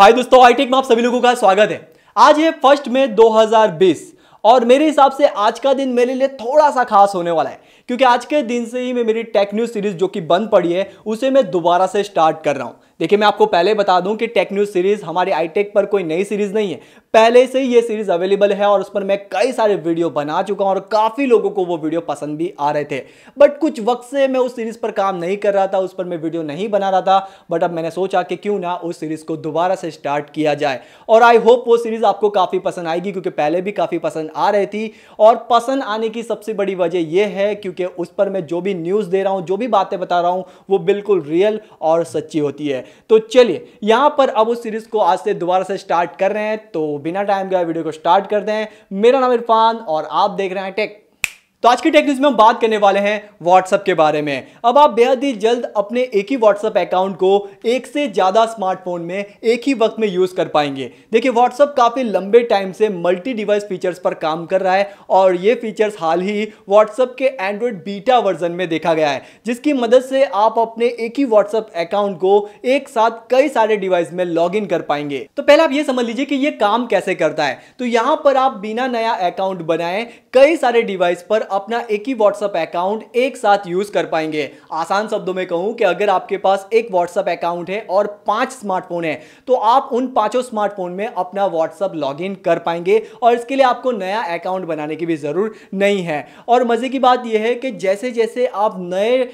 हाय दोस्तों आईटेक में आप सभी लोगों का स्वागत है आज है फर्स्ट में 2020 और मेरे हिसाब से आज का दिन मेरे लिए थोड़ा सा खास होने वाला है क्योंकि आज के दिन से ही मैं मेरी टेक न्यूज़ सीरीज जो कि बंद पड़ी है उसे मैं दोबारा से स्टार्ट कर रहा हूँ देखिए मैं आपको पहले बता दूं कि टेक न्यूज़ सीरीज़ हमारी आईटेक पर कोई नई सीरीज़ नहीं है पहले से ही ये सीरीज अवेलेबल है और उस पर मैं कई सारे वीडियो बना चुका हूँ और काफ़ी लोगों को वो वीडियो पसंद भी आ रहे थे बट कुछ वक्त से मैं उस सीरीज पर काम नहीं कर रहा था उस पर मैं वीडियो नहीं बना रहा था बट अब मैंने सोचा कि क्यों ना उस सीरीज को दोबारा से स्टार्ट किया जाए और आई होप वो सीरीज आपको काफ़ी पसंद आएगी क्योंकि पहले भी काफ़ी पसंद आ रही थी और पसंद आने की सबसे बड़ी वजह यह है क्योंकि उस पर मैं जो भी न्यूज़ दे रहा हूँ जो भी बातें बता रहा हूँ वो बिल्कुल रियल और सच्ची होती है तो चलिए यहाँ पर अब उस सीरीज़ को आज से दोबारा से स्टार्ट कर रहे हैं तो बिना टाइम गया वीडियो को स्टार्ट करते हैं मेरा नाम इरफान और आप देख रहे हैं टेक तो आज की टेक्निक में हम बात करने वाले हैं व्हाट्सएप के बारे में अब आप बेहद ही जल्द अपने एक ही व्हाट्सअप अकाउंट को एक से ज़्यादा स्मार्टफोन में एक ही वक्त में यूज़ कर पाएंगे देखिए व्हाट्सअप काफ़ी लंबे टाइम से मल्टी डिवाइस फीचर्स पर काम कर रहा है और ये फीचर्स हाल ही व्हाट्सएप के एंड्रॉयड बीटा वर्जन में देखा गया है जिसकी मदद से आप अपने एक ही व्हाट्सअप अकाउंट को एक साथ कई सारे डिवाइस में लॉग कर पाएंगे तो पहले आप ये समझ लीजिए कि ये काम कैसे करता है तो यहाँ पर आप बिना नया अकाउंट बनाए कई सारे डिवाइस पर अपना एक ही व्हाट्सएप अकाउंट एक साथ यूज कर पाएंगे आसान शब्दों में कहूं कि अगर आपके पास एक व्हाट्सएप अकाउंट है और पांच स्मार्टफोन है तो आप उन पांचों स्मार्टफोन में अपना लॉग लॉगिन कर पाएंगे और इसके लिए आपको नया अकाउंट बनाने की भी जरूर नहीं है और मजे की बात यह है कि जैसे जैसे आप नए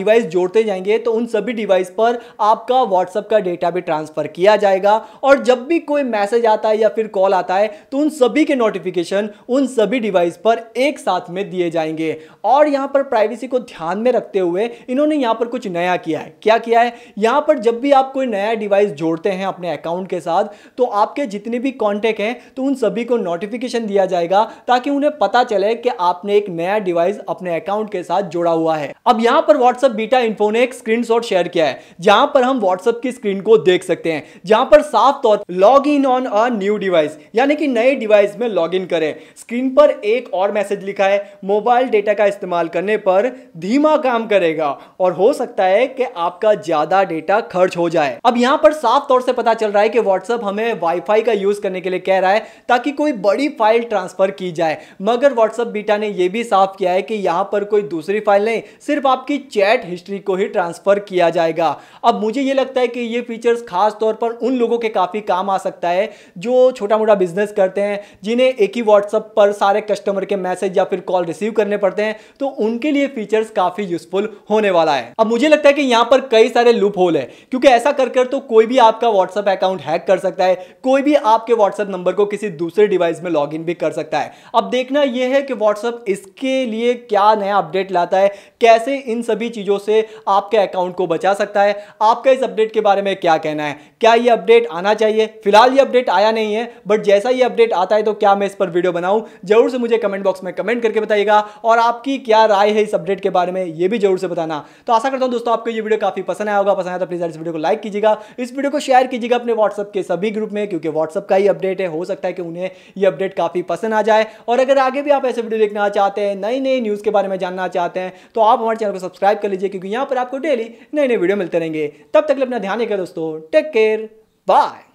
डिवाइस जोड़ते जाएंगे तो उन सभी डिवाइस पर आपका व्हाट्सएप का डेटा भी ट्रांसफर किया जाएगा और जब भी कोई मैसेज आता है या फिर कॉल आता है तो उन सभी के नोटिफिकेशन उन सभी डिवाइस पर एक साथ में दिए किए जाएंगे और यहाँ पर प्राइवेसी को ध्यान में रखते हुए इन्होंने यहाँ पर कुछ नया किया है क्या किया है यहाँ पर जब भी आप कोई नया डिवाइस जोड़ते हैं अपने अकाउंट के साथ तो आपके जितने भी कॉन्टेक्ट हैं तो उन सभी को नोटिफिकेशन दिया जाएगा ताकि उन्हें पता चले कि आपने एक नया डिवाइस अपने अकाउंट के साथ जोड़ा हुआ है अब यहाँ पर व्हाट्सअप बीटा इन्फो ने एक स्क्रीन शेयर किया है जहां पर हम व्हाट्सअप की स्क्रीन को देख सकते हैं जहां पर साफ तौर log in on a new device यानी कि नए डिवाइस में लॉग इन करें स्क्रीन पर एक और मैसेज लिखा है मोबाइल डेटा का इस्तेमाल करने पर धीमा काम करेगा और हो सकता है कि आपका ज़्यादा डेटा खर्च हो जाए अब यहाँ पर साफ तौर से पता चल रहा है कि व्हाट्सएप हमें वाईफाई का यूज़ करने के लिए कह रहा है ताकि कोई बड़ी फाइल ट्रांसफ़र की जाए मगर व्हाट्सएप बीटा ने यह भी साफ किया है कि यहाँ पर कोई दूसरी फाइल नहीं सिर्फ आपकी चैट हिस्ट्री को ही ट्रांसफ़र किया जाएगा अब मुझे यह लगता है कि ये फीचर्स खास तौर पर उन लोगों के काफ़ी काम आ सकता है जो छोटा मोटा बिजनेस करते हैं जिन्हें एक ही व्हाट्सएप पर सारे कस्टमर के मैसेज या फिर कॉल रिसीव रिसीव करने पड़ते हैं तो उनके लिए फीचर्स काफी यूजफुल होने वाला है अब मुझे लगता है कि यहां पर कई सारे लूप होल है क्योंकि ऐसा कर कर तो कोई भी आपका व्हाट्सएप अकाउंट हैक कर सकता है कोई भी आपके व्हाट्सएप नंबर को किसी दूसरे डिवाइस में लॉग भी कर सकता है अब देखना यह है कि व्हाट्सएप इसके लिए क्या नया अपडेट लाता है कैसे इन सभी चीज़ों से आपके अकाउंट को बचा सकता है आपका इस अपडेट के बारे में क्या कहना है क्या यह अपडेट आना चाहिए फिलहाल यह अपडेट आया नहीं है बट जैसा यह अपडेट आता है तो क्या मैं इस पर वीडियो बनाऊं जरूर से मुझे कमेंट बॉक्स में कमेंट करके बताइएगा लगा और आपकी क्या राय है इस अपडेट के बारे में ये भी जरूर से बताना तो आशा करता हूँ दोस्तों आपको ये वीडियो काफी पसंद आया होगा पसंद आया तो प्लीज़ इस वीडियो को लाइक कीजिएगा इस वीडियो को शेयर कीजिएगा अपने व्हाट्सअप के सभी ग्रुप में क्योंकि व्हाट्सअप का ही अपडेट है हो सकता है कि उन्हें यह अपडेट काफ़ी पसंद आ जाए और अगर आगे भी आप ऐसे वीडियो देखना चाहते हैं नई नई न्यूज़ के बारे में जानना चाहते हैं तो आप हमारे चैनल को सब्सक्राइब कर लीजिए क्योंकि यहाँ पर आपको डेली नए नए वीडियो मिलते रहेंगे तब तक अपना ध्यान रखेगा दोस्तों टेक केयर बाय